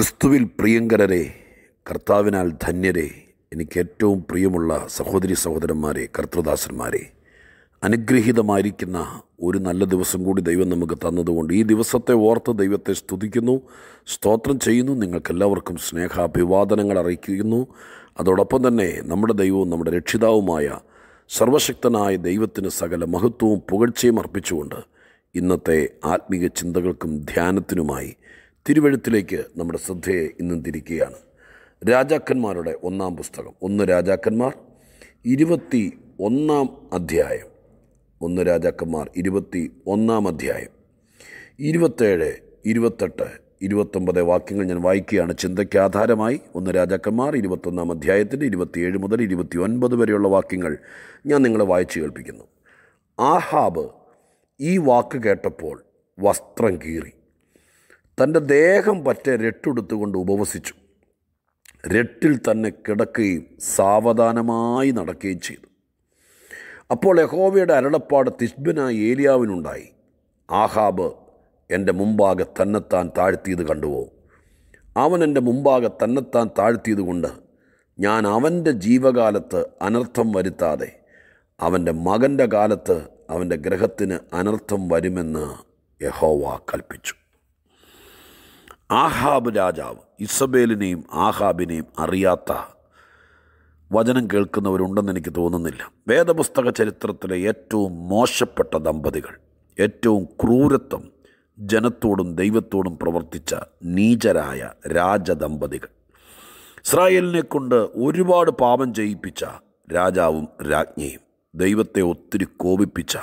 ക്രിസ്തുവിൽ പ്രിയങ്കരരെ കർത്താവിനാൽ ധന്യരെ എനിക്ക് ഏറ്റവും പ്രിയമുള്ള സഹോദരി സഹോദരന്മാരെ കർത്തൃദാസന്മാരെ അനുഗ്രഹീതമായിരിക്കുന്ന ഒരു നല്ല ദിവസം കൂടി ദൈവം നമുക്ക് തന്നതുകൊണ്ട് ഈ ദിവസത്തെ ഓർത്ത് ദൈവത്തെ സ്തുതിക്കുന്നു സ്തോത്രം ചെയ്യുന്നു നിങ്ങൾക്കെല്ലാവർക്കും സ്നേഹാഭിവാദനങ്ങൾ അറിയിക്കുന്നു അതോടൊപ്പം തന്നെ നമ്മുടെ ദൈവവും നമ്മുടെ രക്ഷിതാവുമായ സർവശക്തനായ ദൈവത്തിന് സകല മഹത്വവും പുകഴ്ചയും അർപ്പിച്ചുകൊണ്ട് ഇന്നത്തെ ആത്മീയ ചിന്തകൾക്കും ധ്യാനത്തിനുമായി തിരുവഴുത്തിലേക്ക് നമ്മുടെ ശ്രദ്ധയെ ഇന്നും തിരിക്കുകയാണ് രാജാക്കന്മാരുടെ ഒന്നാം പുസ്തകം ഒന്ന് രാജാക്കന്മാർ ഇരുപത്തി ഒന്നാം അധ്യായം ഒന്ന് രാജാക്കന്മാർ ഇരുപത്തി ഒന്നാം അധ്യായം ഇരുപത്തേഴ് ഇരുപത്തെട്ട് ഇരുപത്തൊമ്പത് വാക്യങ്ങൾ ഞാൻ വായിക്കുകയാണ് ചിന്തയ്ക്ക് ആധാരമായി ഒന്ന് രാജാക്കന്മാർ ഇരുപത്തൊന്നാം അധ്യായത്തിൻ്റെ ഇരുപത്തിയേഴ് മുതൽ ഇരുപത്തി ഒൻപത് വരെയുള്ള വാക്യങ്ങൾ ഞാൻ നിങ്ങളെ വായിച്ചു കേൾപ്പിക്കുന്നു ആഹാബ് ഈ വാക്ക് കേട്ടപ്പോൾ വസ്ത്രം കീറി തൻ്റെ ദേഹം പറ്റെ രട്ടെടുത്തുകൊണ്ട് ഉപവസിച്ചു രട്ടിൽ തന്നെ കിടക്കുകയും സാവധാനമായി നടക്കുകയും ചെയ്തു അപ്പോൾ യഹോവയുടെ അരളപ്പാട് തിഷ്ബിനായി ഏലിയാവിനുണ്ടായി ആഹാബ് എൻ്റെ മുമ്പാകെ തന്നെത്താൻ താഴ്ത്തിയത് കണ്ടുവോ അവൻ എൻ്റെ മുമ്പാകെ തന്നെത്താൻ താഴ്ത്തിയത് കൊണ്ട് ഞാൻ അവൻ്റെ ജീവകാലത്ത് അനർത്ഥം വരുത്താതെ അവൻ്റെ മകൻ്റെ കാലത്ത് അവൻ്റെ ഗ്രഹത്തിന് അനർത്ഥം വരുമെന്ന് യഹോവ കൽപ്പിച്ചു ആഹാബ് രാജാവ് ഇസബേലിനെയും ആഹാബിനെയും അറിയാത്ത വചനം കേൾക്കുന്നവരുണ്ടെന്ന് എനിക്ക് തോന്നുന്നില്ല വേദപുസ്തക ചരിത്രത്തിലെ ഏറ്റവും മോശപ്പെട്ട ദമ്പതികൾ ഏറ്റവും ക്രൂരത്വം ജനത്തോടും ദൈവത്തോടും പ്രവർത്തിച്ച നീചരായ രാജദമ്പതികൾ ഇസ്രായേലിനെ കൊണ്ട് ഒരുപാട് പാപം ചെയ്യിപ്പിച്ച രാജാവും രാജ്ഞിയും ദൈവത്തെ ഒത്തിരി കോപിപ്പിച്ച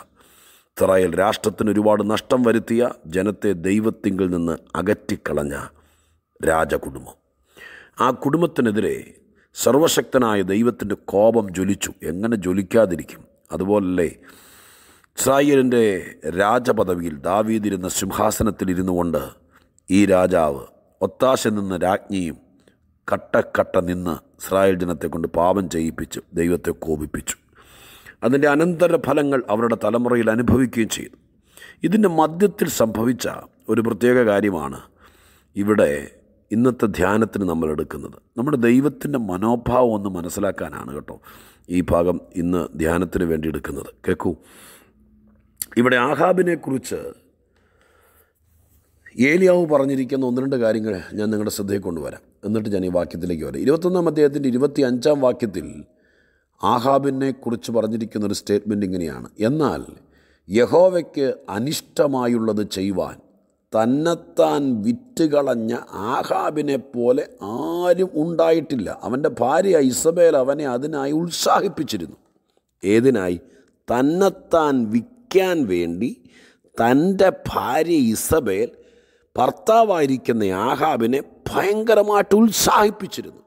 ഇസ്രായേൽ രാഷ്ട്രത്തിന് ഒരുപാട് നഷ്ടം വരുത്തിയ ജനത്തെ ദൈവത്തിങ്കിൽ നിന്ന് അകറ്റിക്കളഞ്ഞ രാജകുടുംബം ആ കുടുംബത്തിനെതിരെ സർവശക്തനായ ദൈവത്തിൻ്റെ കോപം ജ്വലിച്ചു എങ്ങനെ ജ്വലിക്കാതിരിക്കും അതുപോലെ ഇസ്രായേലിൻ്റെ രാജപദവിയിൽ സിംഹാസനത്തിൽ സിംഹാസനത്തിലിരുന്നു കൊണ്ട് ഈ രാജാവ് ഒത്താശ നിന്ന രാജ്ഞിയും കട്ടക്കട്ട നിന്ന് ഇസ്രായേൽ ജനത്തെ കൊണ്ട് പാപം ചെയ്യിപ്പിച്ച് ദൈവത്തെ കോപിപ്പിച്ചു അതിൻ്റെ അനന്തരഫലങ്ങൾ അവരുടെ തലമുറയിൽ അനുഭവിക്കുകയും ചെയ്തു ഇതിൻ്റെ മധ്യത്തിൽ സംഭവിച്ച ഒരു പ്രത്യേക കാര്യമാണ് ഇവിടെ ഇന്നത്തെ ധ്യാനത്തിന് നമ്മൾ എടുക്കുന്നത് നമ്മുടെ ദൈവത്തിൻ്റെ മനോഭാവം ഒന്ന് മനസ്സിലാക്കാനാണ് കേട്ടോ ഈ ഭാഗം ഇന്ന് ധ്യാനത്തിന് വേണ്ടി എടുക്കുന്നത് കേൾക്കൂ ഇവിടെ ആഹാബിനെക്കുറിച്ച് ഏലിയാവ് പറഞ്ഞിരിക്കുന്ന ഒന്ന് രണ്ട് കാര്യങ്ങൾ ഞാൻ നിങ്ങളുടെ ശ്രദ്ധയിൽ കൊണ്ടുവരാം എന്നിട്ട് ഞാൻ ഈ വാക്യത്തിലേക്ക് വരാം ഇരുപത്തൊന്നാം അദ്ദേഹത്തിൻ്റെ ഇരുപത്തി അഞ്ചാം വാക്യത്തിൽ ആഹാബിനെ കുറിച്ച് പറഞ്ഞിരിക്കുന്ന ഒരു സ്റ്റേറ്റ്മെൻ്റ് ഇങ്ങനെയാണ് എന്നാൽ യഹോവയ്ക്ക് അനിഷ്ടമായുള്ളത് ചെയ്യുവാൻ തന്നെത്താൻ വിറ്റുകളഞ്ഞ ആഹാബിനെ പോലെ ആരും ഉണ്ടായിട്ടില്ല അവൻ്റെ ഭാര്യ ഇസബേൽ അവനെ അതിനായി ഉത്സാഹിപ്പിച്ചിരുന്നു ഏതിനായി തന്നെത്താൻ വിൽക്കാൻ വേണ്ടി തൻ്റെ ഭാര്യ ഇസബേൽ ഭർത്താവായിരിക്കുന്ന ആഹാബിനെ ഭയങ്കരമായിട്ട് ഉത്സാഹിപ്പിച്ചിരുന്നു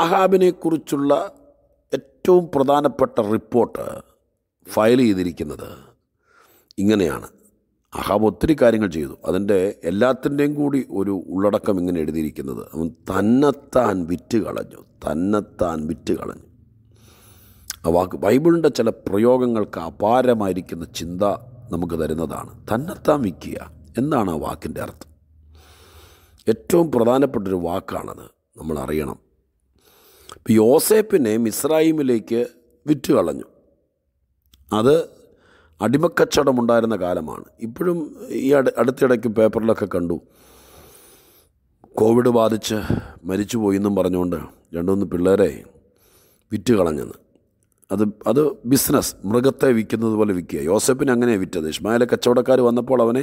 ആഹാബിനെക്കുറിച്ചുള്ള ഏറ്റവും പ്രധാനപ്പെട്ട റിപ്പോർട്ട് ഫയൽ ചെയ്തിരിക്കുന്നത് ഇങ്ങനെയാണ് അഹാബ് ഒത്തിരി കാര്യങ്ങൾ ചെയ്തു അതിൻ്റെ എല്ലാത്തിൻ്റെയും കൂടി ഒരു ഉള്ളടക്കം ഇങ്ങനെ എഴുതിയിരിക്കുന്നത് അവൻ തന്നെത്താൻ വിറ്റ് കളഞ്ഞു തന്നെത്താൻ വിറ്റ് കളഞ്ഞു ആ വാക്ക് ബൈബിളിൻ്റെ ചില പ്രയോഗങ്ങൾക്ക് അപാരമായിരിക്കുന്ന ചിന്ത നമുക്ക് തരുന്നതാണ് തന്നെത്താൻ വിൽക്കുക എന്നാണ് ആ വാക്കിൻ്റെ അർത്ഥം ഏറ്റവും പ്രധാനപ്പെട്ടൊരു വാക്കാണത് നമ്മൾ അറിയണം യോസേപ്പിനെ മിസ്രൈമിലേക്ക് വിറ്റ് കളഞ്ഞു അത് അടിമക്കച്ചടമുണ്ടായിരുന്ന കാലമാണ് ഇപ്പോഴും ഈ അടു അടുത്തിടയ്ക്ക് പേപ്പറിലൊക്കെ കണ്ടു കോവിഡ് ബാധിച്ച് മരിച്ചുപോയി എന്നും പറഞ്ഞുകൊണ്ട് രണ്ടു മൂന്ന് പിള്ളേരെ വിറ്റ് കളഞ്ഞെന്ന് അത് അത് ബിസിനസ് മൃഗത്തെ വിൽക്കുന്നത് പോലെ വിൽക്കുക യോസഫിന് അങ്ങനെ വിറ്റത് ഇഷ്മായിലെ കച്ചവടക്കാർ വന്നപ്പോൾ അവനെ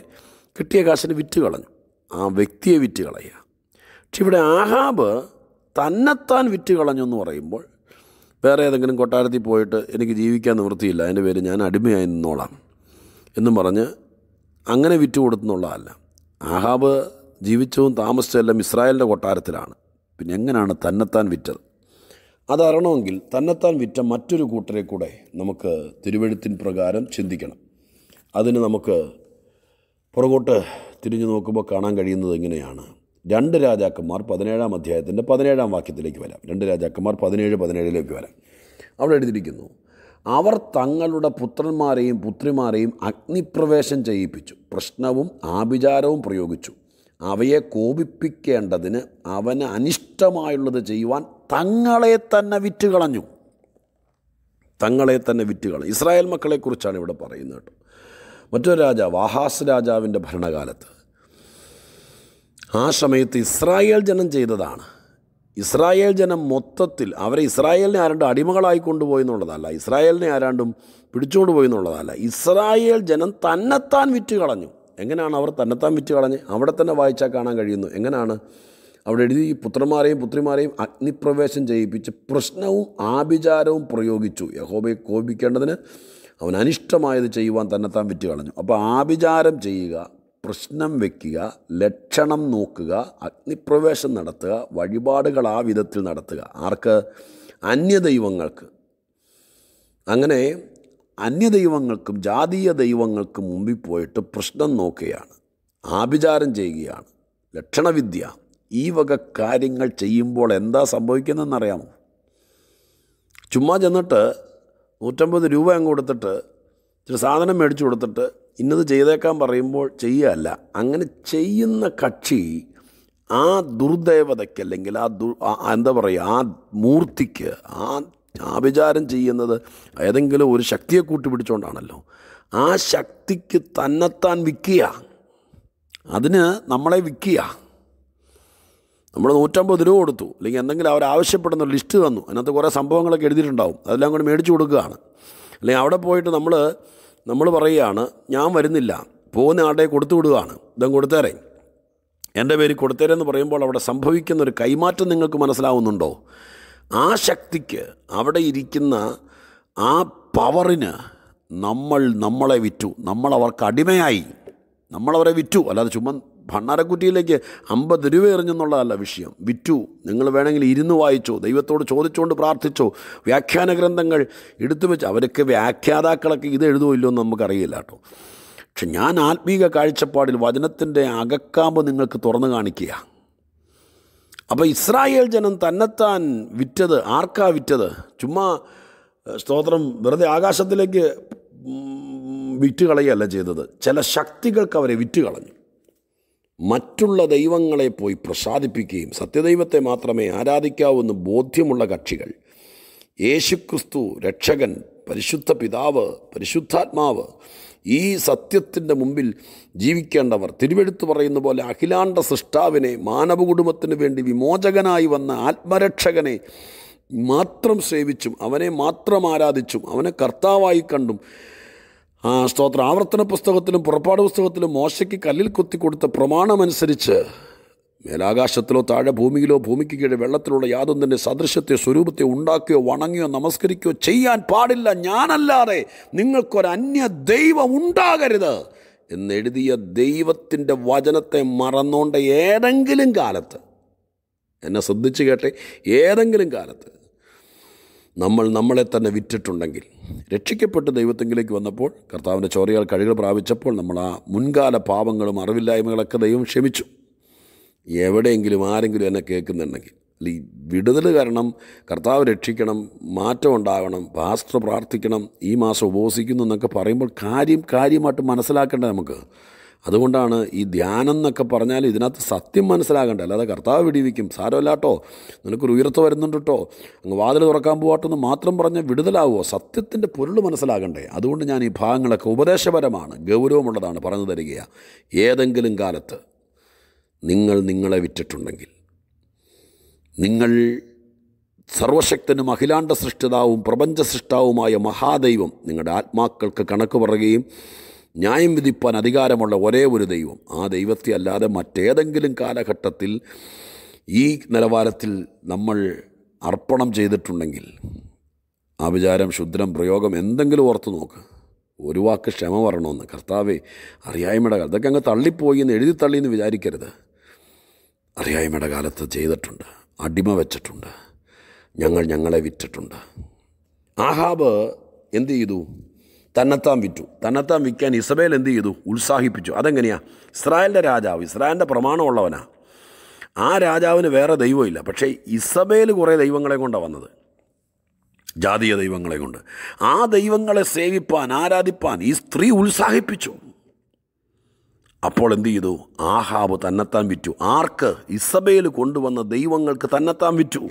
കിട്ടിയ കാശിന് വിറ്റ് കളഞ്ഞു ആ വ്യക്തിയെ വിറ്റ് കളയുക പക്ഷെ ഇവിടെ ആഹാബ് തന്നെത്താൻ വിറ്റ് കളഞ്ഞു എന്ന് പറയുമ്പോൾ വേറെ ഏതെങ്കിലും കൊട്ടാരത്തിൽ പോയിട്ട് എനിക്ക് ജീവിക്കാൻ നിവൃത്തിയില്ല അതിൻ്റെ പേര് ഞാൻ അടിമയായി നിന്നോളാം എന്നും പറഞ്ഞ് അങ്ങനെ വിറ്റ് കൊടുത്തുന്നുള്ളതല്ല ആഹാബ് ജീവിച്ചതും താമസിച്ചതെല്ലാം ഇസ്രായേലിൻ്റെ കൊട്ടാരത്തിലാണ് പിന്നെ എങ്ങനെയാണ് തന്നെത്താൻ വിറ്റത് അതറിയണമെങ്കിൽ തന്നെത്താൻ വിറ്റ മറ്റൊരു കൂട്ടരെ കൂടെ നമുക്ക് തിരുവഴുത്തിൻ പ്രകാരം ചിന്തിക്കണം അതിന് നമുക്ക് പുറകോട്ട് തിരിഞ്ഞു നോക്കുമ്പോൾ കാണാൻ കഴിയുന്നത് എങ്ങനെയാണ് രണ്ട് രാജാക്കന്മാർ പതിനേഴാം അധ്യായത്തിൻ്റെ പതിനേഴാം വാക്യത്തിലേക്ക് വരാം രണ്ട് രാജാക്കന്മാർ പതിനേഴ് പതിനേഴിലേക്ക് വരാം അവിടെ എഴുതിയിരിക്കുന്നു അവർ തങ്ങളുടെ പുത്രന്മാരെയും പുത്രിമാരെയും അഗ്നിപ്രവേശം ചെയ്യിപ്പിച്ചു പ്രശ്നവും ആഭിചാരവും പ്രയോഗിച്ചു അവയെ കോപിപ്പിക്കേണ്ടതിന് അവന് അനിഷ്ടമായുള്ളത് ചെയ്യുവാൻ തങ്ങളെ തന്നെ വിറ്റ് കളഞ്ഞു തങ്ങളെ തന്നെ വിറ്റ് കളഞ്ഞു ഇസ്രായേൽ മക്കളെക്കുറിച്ചാണ് ഇവിടെ പറയുന്നത് കേട്ടോ മറ്റൊരു രാജാവ് ആഹാസ് രാജാവിൻ്റെ ഭരണകാലത്ത് ആ സമയത്ത് ഇസ്രായേൽ ജനം ചെയ്തതാണ് ഇസ്രായേൽ ജനം മൊത്തത്തിൽ അവരെ ഇസ്രായേലിനെ ആരാണ്ടും അടിമകളായി കൊണ്ടുപോയി എന്നുള്ളതല്ല ഇസ്രായേലിനെ ആരാണ്ടും പിടിച്ചുകൊണ്ട് പോയി എന്നുള്ളതല്ല ഇസ്രായേൽ ജനം തന്നെത്താൻ വിറ്റ് കളഞ്ഞു എങ്ങനെയാണ് അവർ തന്നെത്താൻ വിറ്റ് കളഞ്ഞ് അവിടെ തന്നെ വായിച്ചാൽ കാണാൻ കഴിയുന്നു എങ്ങനെയാണ് അവിടെ എഴുതി പുത്രന്മാരെയും പുത്രിമാരെയും അഗ്നിപ്രവേശം ചെയ്യിപ്പിച്ച് പ്രശ്നവും ആഭിചാരവും പ്രയോഗിച്ചു യഹോബയെ കോപിക്കേണ്ടതിന് അവൻ അനിഷ്ടമായത് ചെയ്യുവാൻ തന്നെത്താൻ വിറ്റ് കളഞ്ഞു അപ്പോൾ ആഭിചാരം ചെയ്യുക പ്രശ്നം വെക്കുക ലക്ഷണം നോക്കുക അഗ്നിപ്രവേശം നടത്തുക വഴിപാടുകൾ ആ വിധത്തിൽ നടത്തുക ആർക്ക് അന്യദൈവങ്ങൾക്ക് അങ്ങനെ അന്യദൈവങ്ങൾക്കും ജാതീയ ദൈവങ്ങൾക്കും മുമ്പിൽ പോയിട്ട് പ്രശ്നം നോക്കുകയാണ് ആഭിചാരം ചെയ്യുകയാണ് ലക്ഷണവിദ്യ ഈ വക കാര്യങ്ങൾ ചെയ്യുമ്പോൾ എന്താ സംഭവിക്കുന്നതെന്നറിയാമോ ചുമ്മാ ചെന്നിട്ട് നൂറ്റമ്പത് രൂപ അങ്ങ് കൊടുത്തിട്ട് ഇച്ചിരി സാധനം മേടിച്ചു കൊടുത്തിട്ട് ഇന്നത് ചെയ്തേക്കാൻ പറയുമ്പോൾ ചെയ്യുകയല്ല അങ്ങനെ ചെയ്യുന്ന കക്ഷി ആ ദുർദേവതയ്ക്ക് അല്ലെങ്കിൽ ആ ദു എന്താ പറയുക ആ മൂർത്തിക്ക് ആ ആഭിചാരം ചെയ്യുന്നത് ഏതെങ്കിലും ഒരു ശക്തിയെ കൂട്ടിപ്പിടിച്ചുകൊണ്ടാണല്ലോ ആ ശക്തിക്ക് തന്നെത്താൻ വിൽക്കുക അതിന് നമ്മളെ വിൽക്കുക നമ്മൾ നൂറ്റമ്പത് രൂപ കൊടുത്തു അല്ലെങ്കിൽ എന്തെങ്കിലും അവർ ആവശ്യപ്പെടുന്ന ലിസ്റ്റ് തന്നു അതിനകത്ത് കുറേ സംഭവങ്ങളൊക്കെ എഴുതിയിട്ടുണ്ടാവും അതെല്ലാം കൂടി മേടിച്ചു കൊടുക്കുകയാണ് അല്ലെങ്കിൽ അവിടെ പോയിട്ട് നമ്മൾ നമ്മൾ പറയുകയാണ് ഞാൻ വരുന്നില്ല പോകുന്ന ആളുടെ കൊടുത്തു വിടുകയാണ് ഇതും കൊടുത്തേരേ എൻ്റെ പേര് കൊടുത്തേരെന്ന് പറയുമ്പോൾ അവിടെ സംഭവിക്കുന്ന ഒരു കൈമാറ്റം നിങ്ങൾക്ക് മനസ്സിലാവുന്നുണ്ടോ ആ ശക്തിക്ക് അവിടെ ഇരിക്കുന്ന ആ പവറിന് നമ്മൾ നമ്മളെ വിറ്റു നമ്മൾ അവർക്ക് അടിമയായി നമ്മളവരെ വിറ്റു അല്ലാതെ ചുമ്മാ ഭണ്ണാരക്കുറ്റിയിലേക്ക് അമ്പത് രൂപ എറിഞ്ഞെന്നുള്ളതല്ല വിഷയം വിറ്റു നിങ്ങൾ വേണമെങ്കിൽ ഇരുന്ന് വായിച്ചോ ദൈവത്തോട് ചോദിച്ചുകൊണ്ട് പ്രാർത്ഥിച്ചോ വ്യാഖ്യാന ഗ്രന്ഥങ്ങൾ എടുത്തു വെച്ച് അവരൊക്കെ വ്യാഖ്യാതാക്കളൊക്കെ ഇത് ഇല്ലോ എന്ന് നമുക്കറിയില്ല കേട്ടോ പക്ഷെ ഞാൻ ആത്മീക കാഴ്ചപ്പാടിൽ വചനത്തിൻ്റെ അകക്കാമ്പ് നിങ്ങൾക്ക് തുറന്നു കാണിക്കുക അപ്പോൾ ഇസ്രായേൽ ജനം തന്നെത്താൻ വിറ്റത് ആർക്കാ വിറ്റത് ചുമ്മാ സ്തോത്രം വെറുതെ ആകാശത്തിലേക്ക് വിറ്റുകളയല്ല ചെയ്തത് ചില ശക്തികൾക്ക് അവരെ വിറ്റുകളഞ്ഞു കളഞ്ഞു മറ്റുള്ള ദൈവങ്ങളെ പോയി പ്രസാദിപ്പിക്കുകയും സത്യദൈവത്തെ മാത്രമേ ആരാധിക്കാവൂ എന്ന് ബോധ്യമുള്ള കക്ഷികൾ യേശുക്രിസ്തു രക്ഷകൻ പരിശുദ്ധ പിതാവ് പരിശുദ്ധാത്മാവ് ഈ സത്യത്തിൻ്റെ മുമ്പിൽ ജീവിക്കേണ്ടവർ തിരുവെടുത്ത് പറയുന്ന പോലെ അഖിലാണ്ട സൃഷ്ടാവിനെ മാനവ കുടുംബത്തിന് വേണ്ടി വിമോചകനായി വന്ന ആത്മരക്ഷകനെ മാത്രം സേവിച്ചും അവനെ മാത്രം ആരാധിച്ചും അവനെ കർത്താവായി കണ്ടും സ്തോത്ര ആവർത്തന പുസ്തകത്തിലും പുറപ്പാട് പുസ്തകത്തിലും മോശയ്ക്ക് കല്ലിൽ കുത്തി കൊടുത്ത പ്രമാണമനുസരിച്ച് മേലാകാശത്തിലോ താഴെ ഭൂമിയിലോ ഭൂമിക്ക് കീഴ് വെള്ളത്തിലുള്ള യാതൊന്നിൻ്റെ സദൃശ്യത്തെ സ്വരൂപത്തെ ഉണ്ടാക്കുകയോ വണങ്ങിയോ നമസ്കരിക്കുകയോ ചെയ്യാൻ പാടില്ല ഞാനല്ലാതെ നിങ്ങൾക്കൊരു അന്യ ദൈവം ഉണ്ടാകരുത് എന്നെഴുതിയ ദൈവത്തിൻ്റെ വചനത്തെ മറന്നുകൊണ്ട് ഏതെങ്കിലും കാലത്ത് എന്നെ ശ്രദ്ധിച്ചു കേട്ടെ ഏതെങ്കിലും കാലത്ത് നമ്മൾ നമ്മളെ തന്നെ വിറ്റിട്ടുണ്ടെങ്കിൽ രക്ഷിക്കപ്പെട്ട് ദൈവത്തെങ്കിലേക്ക് വന്നപ്പോൾ കർത്താവിൻ്റെ ചോരയാൽ കഴുകൾ പ്രാപിച്ചപ്പോൾ നമ്മൾ ആ മുൻകാല പാപങ്ങളും അറിവില്ലായ്മകളൊക്കെ ദൈവം ക്ഷമിച്ചു എവിടെയെങ്കിലും ആരെങ്കിലും എന്നെ കേൾക്കുന്നുണ്ടെങ്കിൽ ഈ വിടുതൽ കാരണം കർത്താവ് രക്ഷിക്കണം മാറ്റം ഉണ്ടാകണം പാസ്റ്റർ പ്രാർത്ഥിക്കണം ഈ മാസം ഉപവസിക്കുന്നു എന്നൊക്കെ പറയുമ്പോൾ കാര്യം കാര്യമായിട്ട് മനസ്സിലാക്കേണ്ടത് നമുക്ക് അതുകൊണ്ടാണ് ഈ ധ്യാനം എന്നൊക്കെ പറഞ്ഞാൽ ഇതിനകത്ത് സത്യം മനസ്സിലാകണ്ട അല്ലാതെ കർത്താവ് വിടിവിക്കും സാരമല്ലാട്ടോ നിനക്കൊരു ഉയർത്ത് വരുന്നുണ്ട് കേട്ടോ അങ്ങ് വാതിൽ തുറക്കാൻ പോവാട്ടെന്ന് മാത്രം പറഞ്ഞ് വിടുതലാവുമോ സത്യത്തിൻ്റെ പൊരുൾ മനസ്സിലാകണ്ടേ അതുകൊണ്ട് ഞാൻ ഈ ഭാഗങ്ങളൊക്കെ ഉപദേശപരമാണ് ഗൗരവമുള്ളതാണ് പറഞ്ഞു തരിക ഏതെങ്കിലും കാലത്ത് നിങ്ങൾ നിങ്ങളെ വിറ്റിട്ടുണ്ടെങ്കിൽ നിങ്ങൾ സർവശക്തനും അഖിലാണ്ട സൃഷ്ടിതാവും പ്രപഞ്ച സൃഷ്ടാവുമായ മഹാദൈവം നിങ്ങളുടെ ആത്മാക്കൾക്ക് കണക്ക് പറയുകയും ന്യായം വിധിപ്പാൻ അധികാരമുള്ള ഒരേ ഒരു ദൈവം ആ ദൈവത്തെ അല്ലാതെ മറ്റേതെങ്കിലും കാലഘട്ടത്തിൽ ഈ നിലവാരത്തിൽ നമ്മൾ അർപ്പണം ചെയ്തിട്ടുണ്ടെങ്കിൽ ആ വിചാരം ശുദ്രം പ്രയോഗം എന്തെങ്കിലും ഓർത്ത് നോക്ക് ഒരു വാക്ക് ക്ഷമ വരണമെന്ന് കർത്താവേ അറിയായ്മയുടെ കാലത്ത് അതൊക്കെ അങ്ങ് തള്ളിപ്പോയി എന്ന് എഴുതി തള്ളി എന്ന് വിചാരിക്കരുത് അറിയായ്മയുടെ കാലത്ത് ചെയ്തിട്ടുണ്ട് അടിമ വെച്ചിട്ടുണ്ട് ഞങ്ങൾ ഞങ്ങളെ വിറ്റിട്ടുണ്ട് ആഹാബ് എന്തു ചെയ്തു തന്നെത്താൻ വിറ്റു തന്നെത്താൻ വിൽക്കാൻ ഇസബേൽ എന്ത് ചെയ്തു ഉത്സാഹിപ്പിച്ചു അതെങ്ങനെയാണ് ഇസ്രായേലിൻ്റെ രാജാവ് ഇസ്രായേലിൻ്റെ പ്രമാണമുള്ളവനാണ് ആ രാജാവിന് വേറെ ദൈവമില്ല പക്ഷേ ഇസബേൽ കുറേ ദൈവങ്ങളെ കൊണ്ടാണ് വന്നത് ജാതീയ ദൈവങ്ങളെ കൊണ്ട് ആ ദൈവങ്ങളെ സേവിപ്പാൻ ആരാധിപ്പാൻ ഈ സ്ത്രീ ഉത്സാഹിപ്പിച്ചു അപ്പോൾ എന്തു ചെയ്തു ആഹാബ് തന്നെത്താൻ വിറ്റു ആർക്ക് ഇസബേൽ കൊണ്ടുവന്ന ദൈവങ്ങൾക്ക് തന്നെത്താൻ വിറ്റു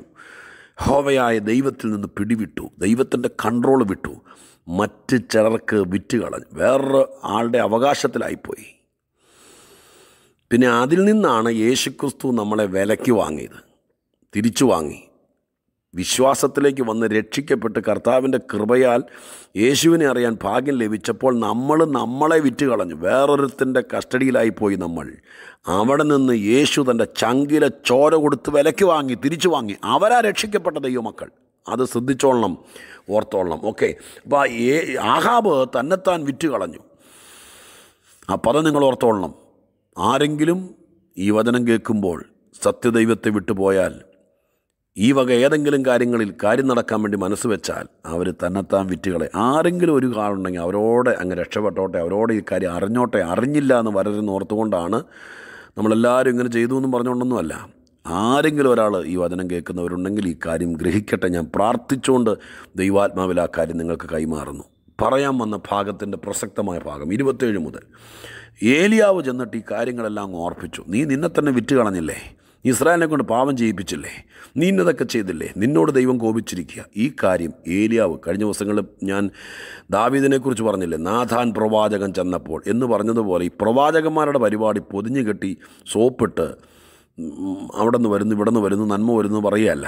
ഹോവയായ ദൈവത്തിൽ നിന്ന് പിടിവിട്ടു ദൈവത്തിൻ്റെ കൺട്രോൾ വിട്ടു മറ്റ് ചിലർക്ക് വിറ്റ് കളഞ്ഞു വേറൊരു ആളുടെ അവകാശത്തിലായിപ്പോയി പിന്നെ അതിൽ നിന്നാണ് യേശുക്രിസ്തു നമ്മളെ വിലയ്ക്ക് വാങ്ങിയത് തിരിച്ചു വാങ്ങി വിശ്വാസത്തിലേക്ക് വന്ന് രക്ഷിക്കപ്പെട്ട് കർത്താവിൻ്റെ കൃപയാൽ യേശുവിനെ അറിയാൻ ഭാഗ്യം ലഭിച്ചപ്പോൾ നമ്മൾ നമ്മളെ വിറ്റ് കളഞ്ഞു വേറൊരുത്തിൻ്റെ കസ്റ്റഡിയിലായിപ്പോയി നമ്മൾ അവിടെ നിന്ന് യേശു തൻ്റെ ചങ്കിലെ ചോര കൊടുത്ത് വിലയ്ക്ക് വാങ്ങി തിരിച്ചു വാങ്ങി അവരാ രക്ഷിക്കപ്പെട്ട ദൈവമക്കൾ അത് ശ്രദ്ധിച്ചോളണം ഓർത്തോളണം ഓക്കെ അപ്പോൾ ഏ ആഹാബ് തന്നെത്താൻ വിറ്റ് കളഞ്ഞു ആ പദം നിങ്ങൾ ഓർത്തോളണം ആരെങ്കിലും ഈ വചനം കേൾക്കുമ്പോൾ സത്യദൈവത്തെ വിട്ടുപോയാൽ ഈ വക ഏതെങ്കിലും കാര്യങ്ങളിൽ കാര്യം നടക്കാൻ വേണ്ടി മനസ്സ് വെച്ചാൽ അവർ തന്നെത്താൻ വിറ്റുകളെ ആരെങ്കിലും ഒരു കാളുണ്ടെങ്കിൽ അവരോട് അങ്ങ് രക്ഷപ്പെട്ടോട്ടെ അവരോട് ഈ കാര്യം അറിഞ്ഞോട്ടെ അറിഞ്ഞില്ല എന്ന് വരരുന്ന് ഓർത്തുകൊണ്ടാണ് നമ്മളെല്ലാവരും ഇങ്ങനെ ചെയ്തു എന്നും പറഞ്ഞുകൊണ്ടൊന്നുമല്ല ആരെങ്കിലും ഒരാൾ ഈ വചനം കേൾക്കുന്നവരുണ്ടെങ്കിൽ ഈ കാര്യം ഗ്രഹിക്കട്ടെ ഞാൻ പ്രാർത്ഥിച്ചുകൊണ്ട് ദൈവാത്മാവിൽ ആ കാര്യം നിങ്ങൾക്ക് കൈമാറുന്നു പറയാൻ വന്ന ഭാഗത്തിൻ്റെ പ്രസക്തമായ ഭാഗം ഇരുപത്തേഴ് മുതൽ ഏലിയാവ് ചെന്നിട്ട് ഈ കാര്യങ്ങളെല്ലാം ഓർപ്പിച്ചു നീ നിന്നെ തന്നെ വിറ്റ് കളഞ്ഞില്ലേ ഇസ്രായേലിനെ കൊണ്ട് പാപം ചെയ്യിപ്പിച്ചില്ലേ നീ ഇന്നതൊക്കെ ചെയ്തില്ലേ നിന്നോട് ദൈവം കോപിച്ചിരിക്കുക ഈ കാര്യം ഏലിയാവ് കഴിഞ്ഞ ദിവസങ്ങളിൽ ഞാൻ ദാവീദിനെക്കുറിച്ച് പറഞ്ഞില്ലേ നാഥാൻ പ്രവാചകൻ ചെന്നപ്പോൾ എന്ന് പറഞ്ഞതുപോലെ ഈ പ്രവാചകന്മാരുടെ പരിപാടി പൊതിഞ്ഞു കെട്ടി സോപ്പിട്ട് അവിടെ നിന്ന് വരുന്നു ഇവിടെ നിന്ന് വരുന്നു നന്മ വരുന്നു പറയുകയല്ല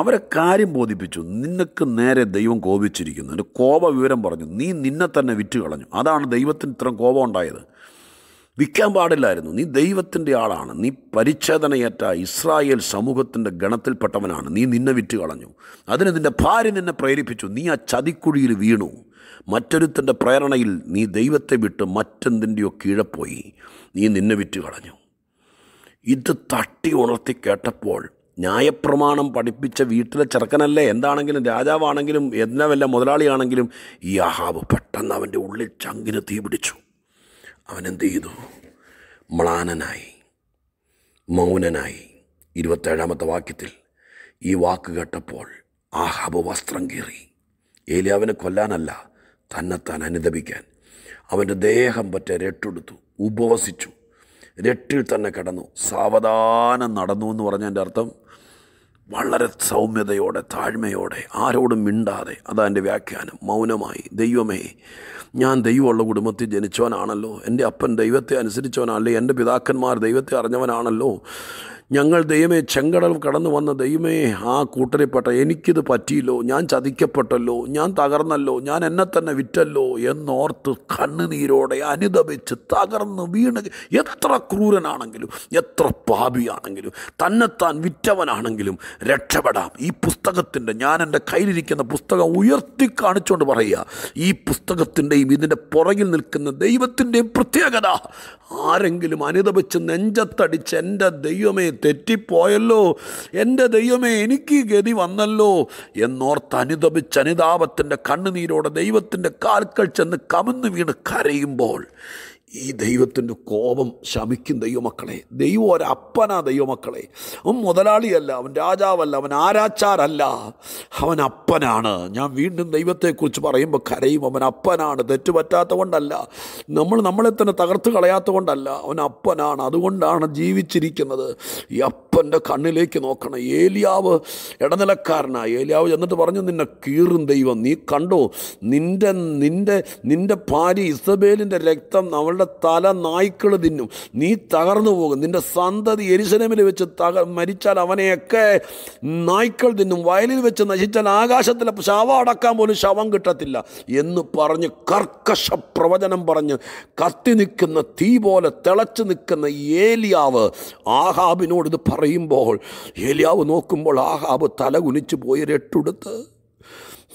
അവരെ കാര്യം ബോധിപ്പിച്ചു നിനക്ക് നേരെ ദൈവം കോപിച്ചിരിക്കുന്നു എൻ്റെ കോപ വിവരം പറഞ്ഞു നീ നിന്നെ തന്നെ വിറ്റ് കളഞ്ഞു അതാണ് ദൈവത്തിന് ഇത്രയും കോപം ഉണ്ടായത് വിൽക്കാൻ പാടില്ലായിരുന്നു നീ ദൈവത്തിൻ്റെ ആളാണ് നീ പരിച്ഛേദനയേറ്റ ഇസ്രായേൽ സമൂഹത്തിൻ്റെ ഗണത്തിൽപ്പെട്ടവനാണ് നീ നിന്നെ വിറ്റ് കളഞ്ഞു അതിന് നിൻ്റെ ഭാര്യ നിന്നെ പ്രേരിപ്പിച്ചു നീ ആ ചതിക്കുഴിയിൽ വീണു മറ്റൊരുത്തിൻ്റെ പ്രേരണയിൽ നീ ദൈവത്തെ വിട്ട് മറ്റെന്തിൻ്റെയോ കീഴെപ്പോയി നീ നിന്നെ വിറ്റ് കളഞ്ഞു ഇത് തട്ടി ഉണർത്തി കേട്ടപ്പോൾ ന്യായപ്രമാണം പഠിപ്പിച്ച വീട്ടിലെ ചെറുക്കനല്ലേ എന്താണെങ്കിലും രാജാവാണെങ്കിലും എന്നവല്ല മുതലാളിയാണെങ്കിലും ഈ അഹാബ് പെട്ടെന്ന് അവൻ്റെ ഉള്ളിൽ ചങ്കിന് തീ പിടിച്ചു അവനെന്ത് ചെയ്തു മ്ലാനനായി മൗനനായി ഇരുപത്തേഴാമത്തെ വാക്യത്തിൽ ഈ വാക്ക് കേട്ടപ്പോൾ ആഹാബ് വസ്ത്രം കീറി ഏലിയാവിനെ കൊല്ലാനല്ല തന്നെത്താൻ അനുദപിക്കാൻ അവൻ്റെ ദേഹം പറ്റ രട്ടെടുത്തു ഉപവസിച്ചു രട്ടിൽ തന്നെ കിടന്നു സാവധാനം നടന്നു എന്ന് പറഞ്ഞതിൻ്റെ അർത്ഥം വളരെ സൗമ്യതയോടെ താഴ്മയോടെ ആരോടും മിണ്ടാതെ അതാ എൻ്റെ വ്യാഖ്യാനം മൗനമായി ദൈവമേ ഞാൻ ദൈവമുള്ള കുടുംബത്തിൽ ജനിച്ചവനാണല്ലോ എൻ്റെ അപ്പൻ ദൈവത്തെ അനുസരിച്ചവനാണല്ലോ എൻ്റെ പിതാക്കന്മാർ ദൈവത്തെ അറിഞ്ഞവനാണല്ലോ ഞങ്ങൾ ദൈവമേ ചെങ്കടൽ കടന്നു വന്ന ദൈവമേ ആ കൂട്ടരെപ്പെട്ട എനിക്കിത് പറ്റിയില്ലോ ഞാൻ ചതിക്കപ്പെട്ടല്ലോ ഞാൻ തകർന്നല്ലോ ഞാൻ എന്നെ തന്നെ വിറ്റല്ലോ എന്നോർത്ത് കണ്ണുനീരോടെ അനുദപിച്ച് തകർന്ന് വീണ് എത്ര ക്രൂരനാണെങ്കിലും എത്ര പാപിയാണെങ്കിലും തന്നെത്താൻ വിറ്റവനാണെങ്കിലും രക്ഷപ്പെടാം ഈ പുസ്തകത്തിൻ്റെ ഞാൻ എൻ്റെ കയ്യിലിരിക്കുന്ന പുസ്തകം ഉയർത്തി കാണിച്ചുകൊണ്ട് പറയുക ഈ പുസ്തകത്തിൻ്റെയും ഇതിൻ്റെ പുറകിൽ നിൽക്കുന്ന ദൈവത്തിൻ്റെയും പ്രത്യേകത ആരെങ്കിലും അനുദപിച്ച് നെഞ്ചത്തടിച്ച് എൻ്റെ ദൈവമേ തെറ്റിപ്പോയല്ലോ എൻ്റെ ദൈവമേ എനിക്ക് ഗതി വന്നല്ലോ എന്നോർത്ത് അനുതപിച്ച് അനുതാപത്തിൻ്റെ കണ്ണുനീരോടെ ദൈവത്തിൻ്റെ കാൽക്കൾ ചെന്ന് കമന്ന് വീണ് കരയുമ്പോൾ ഈ ദൈവത്തിൻ്റെ കോപം ശമിക്കും ദൈവമക്കളെ ദൈവം ഒരപ്പനാ ദൈവമക്കളെ അവൻ മുതലാളിയല്ല അവൻ രാജാവല്ല അവൻ ആരാച്ചാരല്ല അവൻ അപ്പനാണ് ഞാൻ വീണ്ടും ദൈവത്തെക്കുറിച്ച് പറയുമ്പോൾ കരയും അവൻ അപ്പനാണ് പറ്റാത്ത കൊണ്ടല്ല നമ്മൾ നമ്മളെ തന്നെ തകർത്ത് കളയാത്ത കൊണ്ടല്ല അവൻ അപ്പനാണ് അതുകൊണ്ടാണ് ജീവിച്ചിരിക്കുന്നത് ഈ അപ്പൻ്റെ കണ്ണിലേക്ക് നോക്കണം ഏലിയാവ് ഇടനിലക്കാരനാണ് ഏലിയാവ് ചെന്നിട്ട് പറഞ്ഞു നിന്നെ കീറും ദൈവം നീ കണ്ടോ നിൻ്റെ നിൻ്റെ നിൻ്റെ ഭാര്യ ഇസബേലിൻ്റെ രക്തം നമ്മളുടെ നിന്റെ തല നായ്ക്കൾ തിന്നും നീ തകർന്നു പോകും നിന്റെ സന്തതി എരിശനമിൽ വെച്ച് തക മരിച്ചാൽ അവനെയൊക്കെ നായ്ക്കൾ തിന്നും വയലിൽ വെച്ച് നശിച്ചാൽ ആകാശത്തിലെ ശവം അടക്കാൻ പോലും ശവം കിട്ടത്തില്ല എന്ന് പറഞ്ഞ് കർക്കശ പ്രവചനം പറഞ്ഞ് കത്തി നിൽക്കുന്ന തീ പോലെ തിളച്ച് നിൽക്കുന്ന ഏലിയാവ് ആഹാബിനോട് ഇത് പറയുമ്പോൾ ഏലിയാവ് നോക്കുമ്പോൾ ആഹാബ് തല കുനിച്ച് പോയി രട്ടുടുത്ത്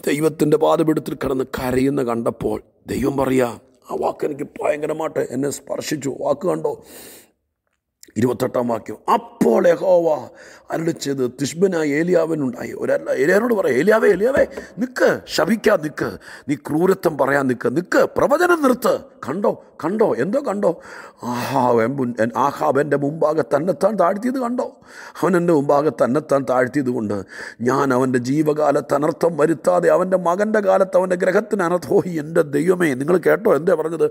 ദൈവത്തിൻ്റെ പാതപിടുത്തിൽ കിടന്ന് കരയുന്ന കണ്ടപ്പോൾ ദൈവം പറയാം ആ വാക്ക് എനിക്ക് ഭയങ്കരമായിട്ട് എന്നെ സ്പർശിച്ചു വാക്ക് കണ്ടോ ഇരുപത്തെട്ടാം വാക്യം അപ്പോൾ യഹോവ അരളി ചെയ്ത് തിഷ്ബനായ ഏലിയാവനുണ്ടായി ഒരല്ല ഏലിയാനോട് പറയാം ഏലിയാവേ ഏലിയാവേ നിൽക്ക് ശപിക്കാൻ നിൽക്ക് നീ ക്രൂരത്വം പറയാൻ നിൽക്ക് നിൽക്ക് പ്രവചനം നിർത്ത് കണ്ടോ കണ്ടോ എന്തോ കണ്ടോ ആഹാവ് ആഹാവ് എൻ്റെ മുമ്പാകെ തന്നെത്താൻ താഴ്ത്തിയത് കണ്ടോ അവൻ എൻ്റെ മുമ്പാകെ തന്നെത്താൻ താഴ്ത്തിയത് കൊണ്ട് ഞാൻ അവൻ്റെ ജീവകാലത്ത് അനർത്ഥം വരുത്താതെ അവൻ്റെ മകൻ്റെ കാലത്ത് അവൻ്റെ ഗ്രഹത്തിന് അനർത്ഥോയി എൻ്റെ ദൈവമേ നിങ്ങൾ കേട്ടോ എന്താ പറഞ്ഞത്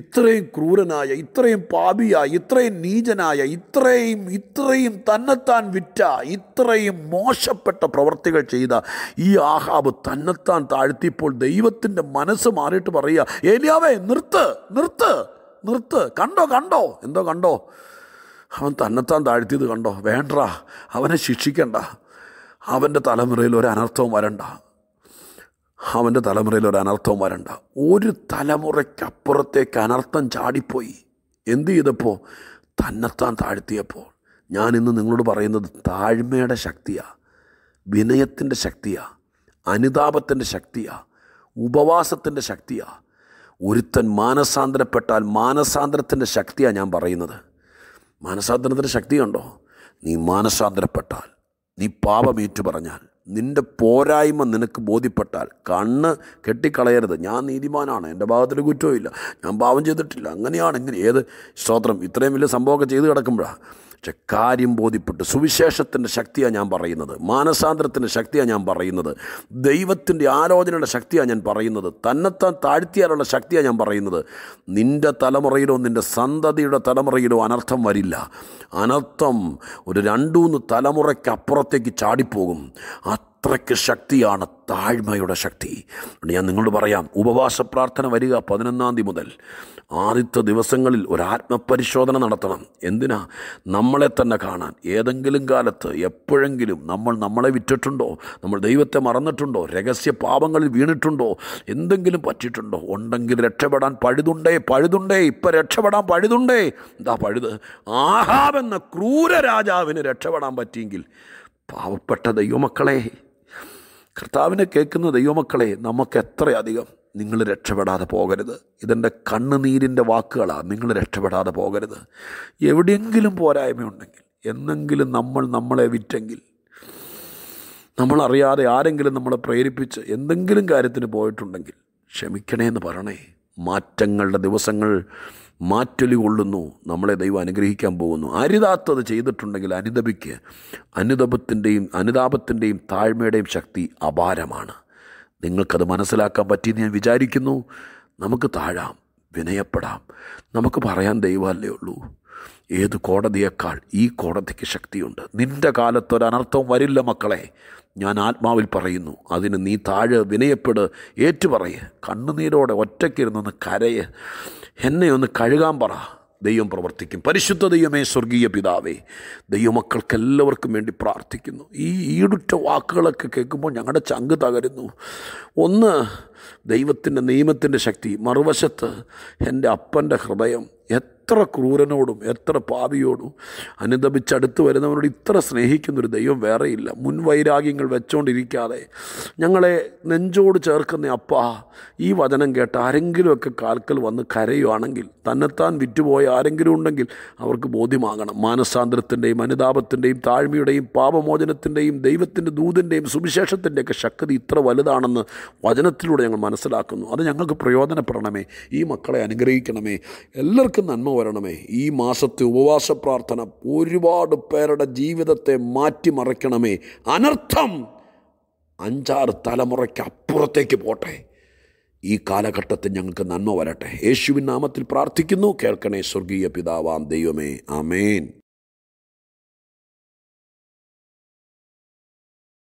ഇത്രയും ക്രൂരനായ ഇത്രയും പാപിയായ ഇത്രയും നീചനായ മനുഷ്യനായ ഇത്രയും ഇത്രയും തന്നെത്താൻ വിറ്റ ഇത്രയും മോശപ്പെട്ട പ്രവർത്തികൾ ചെയ്ത ഈ ആഹാബ് തന്നെത്താൻ താഴ്ത്തിയപ്പോൾ ദൈവത്തിൻ്റെ മനസ്സ് മാറിയിട്ട് പറയുക ഏലിയാവേ നിർത്ത് നിർത്ത് നിർത്ത് കണ്ടോ കണ്ടോ എന്തോ കണ്ടോ അവൻ തന്നെത്താൻ താഴ്ത്തിയത് കണ്ടോ വേണ്ട അവനെ ശിക്ഷിക്കണ്ട അവൻ്റെ തലമുറയിൽ ഒരു അനർത്ഥവും വരണ്ട അവൻ്റെ തലമുറയിൽ ഒരു അനർത്ഥവും വരണ്ട ഒരു തലമുറയ്ക്കപ്പുറത്തേക്ക് അനർത്ഥം ചാടിപ്പോയി എന്ത് ചെയ്തപ്പോൾ തന്നെത്താൻ താഴ്ത്തിയപ്പോൾ ഞാൻ ഇന്ന് നിങ്ങളോട് പറയുന്നത് താഴ്മയുടെ ശക്തിയാണ് വിനയത്തിൻ്റെ ശക്തിയാണ് അനുതാപത്തിൻ്റെ ശക്തിയാണ് ഉപവാസത്തിൻ്റെ ശക്തിയാണ് ഒരുത്തൻ മാനസാന്തരപ്പെട്ടാൽ മാനസാന്തരത്തിൻ്റെ ശക്തിയാണ് ഞാൻ പറയുന്നത് മാനസാന്തരത്തിൻ്റെ ശക്തിയുണ്ടോ നീ മാനസാന്തരപ്പെട്ടാൽ നീ പാപമേറ്റു പറഞ്ഞാൽ നിൻ്റെ പോരായ്മ നിനക്ക് ബോധ്യപ്പെട്ടാൽ കണ്ണ് കെട്ടിക്കളയരുത് ഞാൻ നീതിമാനാണ് എൻ്റെ ഭാഗത്തിന് കുറ്റവും ഇല്ല ഞാൻ പാവം ചെയ്തിട്ടില്ല അങ്ങനെയാണ് ഇങ്ങനെ ഏത് സ്തോത്രം ഇത്രയും വലിയ സംഭവമൊക്കെ ചെയ്ത് കിടക്കുമ്പോഴാണ് പക്ഷെ കാര്യം ബോധ്യപ്പെട്ട് സുവിശേഷത്തിൻ്റെ ശക്തിയാണ് ഞാൻ പറയുന്നത് മാനസാന്തരത്തിൻ്റെ ശക്തിയാണ് ഞാൻ പറയുന്നത് ദൈവത്തിൻ്റെ ആലോചനയുടെ ശക്തിയാണ് ഞാൻ പറയുന്നത് തന്നെത്താൻ താഴ്ത്തിയാലുള്ള ശക്തിയാണ് ഞാൻ പറയുന്നത് നിൻ്റെ തലമുറയിലോ നിൻ്റെ സന്തതിയുടെ തലമുറയിലോ അനർത്ഥം വരില്ല അനർത്ഥം ഒരു തലമുറയ്ക്ക് തലമുറയ്ക്കപ്പുറത്തേക്ക് ചാടിപ്പോകും ആ അത്രയ്ക്ക് ശക്തിയാണ് താഴ്മയുടെ ശക്തി ഞാൻ നിങ്ങളോട് പറയാം ഉപവാസ പ്രാർത്ഥന വരിക പതിനൊന്നാം തീയതി മുതൽ ആദ്യത്തെ ദിവസങ്ങളിൽ ഒരു ആത്മപരിശോധന നടത്തണം എന്തിനാ നമ്മളെ തന്നെ കാണാൻ ഏതെങ്കിലും കാലത്ത് എപ്പോഴെങ്കിലും നമ്മൾ നമ്മളെ വിറ്റിട്ടുണ്ടോ നമ്മൾ ദൈവത്തെ മറന്നിട്ടുണ്ടോ രഹസ്യ പാപങ്ങളിൽ വീണിട്ടുണ്ടോ എന്തെങ്കിലും പറ്റിയിട്ടുണ്ടോ ഉണ്ടെങ്കിൽ രക്ഷപ്പെടാൻ പഴുതുണ്ടേ പഴുതുണ്ടേ ഇപ്പം രക്ഷപ്പെടാൻ പഴുതുണ്ടേ എന്താ പഴുത് ആഹാബെന്ന ക്രൂര രാജാവിന് രക്ഷപ്പെടാൻ പറ്റിയെങ്കിൽ പാവപ്പെട്ട ദൈവമക്കളെ കർത്താവിനെ കേൾക്കുന്ന ദൈവമക്കളെ നമുക്ക് എത്രയധികം നിങ്ങൾ രക്ഷപ്പെടാതെ പോകരുത് ഇതെൻ്റെ കണ്ണുനീരിൻ്റെ വാക്കുകളാണ് നിങ്ങൾ രക്ഷപ്പെടാതെ പോകരുത് എവിടെയെങ്കിലും പോരായ്മയുണ്ടെങ്കിൽ എന്നെങ്കിലും നമ്മൾ നമ്മളെ വിറ്റെങ്കിൽ നമ്മളറിയാതെ ആരെങ്കിലും നമ്മളെ പ്രേരിപ്പിച്ച് എന്തെങ്കിലും കാര്യത്തിന് പോയിട്ടുണ്ടെങ്കിൽ ക്ഷമിക്കണേ എന്ന് പറയണേ മാറ്റങ്ങളുടെ ദിവസങ്ങൾ മാറ്റൊലി കൊള്ളുന്നു നമ്മളെ ദൈവം അനുഗ്രഹിക്കാൻ പോകുന്നു അരുതാത്തത് ചെയ്തിട്ടുണ്ടെങ്കിൽ അനുദപിക്ക് അനുദപത്തിൻ്റെയും അനുതാപത്തിൻ്റെയും താഴ്മയുടെയും ശക്തി അപാരമാണ് നിങ്ങൾക്കത് മനസ്സിലാക്കാൻ പറ്റിയെന്ന് ഞാൻ വിചാരിക്കുന്നു നമുക്ക് താഴാം വിനയപ്പെടാം നമുക്ക് പറയാൻ ദൈവമല്ലേ ഉള്ളൂ ഏത് കോടതിയേക്കാൾ ഈ കോടതിക്ക് ശക്തിയുണ്ട് നിൻ്റെ കാലത്തൊരനർത്ഥവും വരില്ല മക്കളെ ഞാൻ ആത്മാവിൽ പറയുന്നു അതിന് നീ താഴെ വിനയപ്പെട് ഏറ്റുപറയ കണ്ണുനീരോടെ ഒറ്റയ്ക്കിരുന്നൊന്ന് കരയെ എന്നെ ഒന്ന് കഴുകാൻ പറ ദൈവം പ്രവർത്തിക്കും പരിശുദ്ധ ദൈവമേ സ്വർഗീയ പിതാവേ എല്ലാവർക്കും വേണ്ടി പ്രാർത്ഥിക്കുന്നു ഈ ഈടുറ്റ വാക്കുകളൊക്കെ കേൾക്കുമ്പോൾ ഞങ്ങളുടെ ചങ്ക് തകരുന്നു ഒന്ന് ദൈവത്തിൻ്റെ നിയമത്തിൻ്റെ ശക്തി മറുവശത്ത് എൻ്റെ അപ്പൻ്റെ ഹൃദയം എത്ര ക്രൂരനോടും എത്ര പാപിയോടും അനുദപിച്ചടുത്ത് വരുന്നവരോട് ഇത്ര സ്നേഹിക്കുന്നൊരു ദൈവം വേറെയില്ല മുൻവൈരാഗ്യങ്ങൾ വെച്ചുകൊണ്ടിരിക്കാതെ ഞങ്ങളെ നെഞ്ചോട് ചേർക്കുന്ന അപ്പ ഈ വചനം കേട്ട് ആരെങ്കിലുമൊക്കെ കാൽക്കൽ വന്ന് കരയുവാണെങ്കിൽ തന്നെത്താൻ വിറ്റുപോയ ആരെങ്കിലും ഉണ്ടെങ്കിൽ അവർക്ക് ബോധ്യമാകണം മാനസാന്തരത്തിൻ്റെയും അനുതാപത്തിൻ്റെയും താഴ്മയുടെയും പാപമോചനത്തിൻ്റെയും ദൈവത്തിൻ്റെ ദൂതിൻ്റെയും സുവിശേഷത്തിൻ്റെയൊക്കെ ശക്തി ഇത്ര വലുതാണെന്ന് വചനത്തിലൂടെ ഞങ്ങൾ ഞങ്ങൾ മനസ്സിലാക്കുന്നു അത് ഞങ്ങൾക്ക് പ്രയോജനപ്പെടണമേ ഈ മക്കളെ അനുഗ്രഹിക്കണമേ എല്ലാവർക്കും നന്മ വരണമേ ഈ മാസത്തെ ഉപവാസ പ്രാർത്ഥന ഒരുപാട് പേരുടെ ജീവിതത്തെ മാറ്റിമറിക്കണമേ അനർത്ഥം അഞ്ചാറ് തലമുറയ്ക്ക് അപ്പുറത്തേക്ക് പോട്ടെ ഈ കാലഘട്ടത്തിൽ ഞങ്ങൾക്ക് നന്മ വരട്ടെ യേശുവിൻ നാമത്തിൽ പ്രാർത്ഥിക്കുന്നു കേൾക്കണേ സ്വർഗീയ പിതാവാം ദൈവമേ ആമേൻ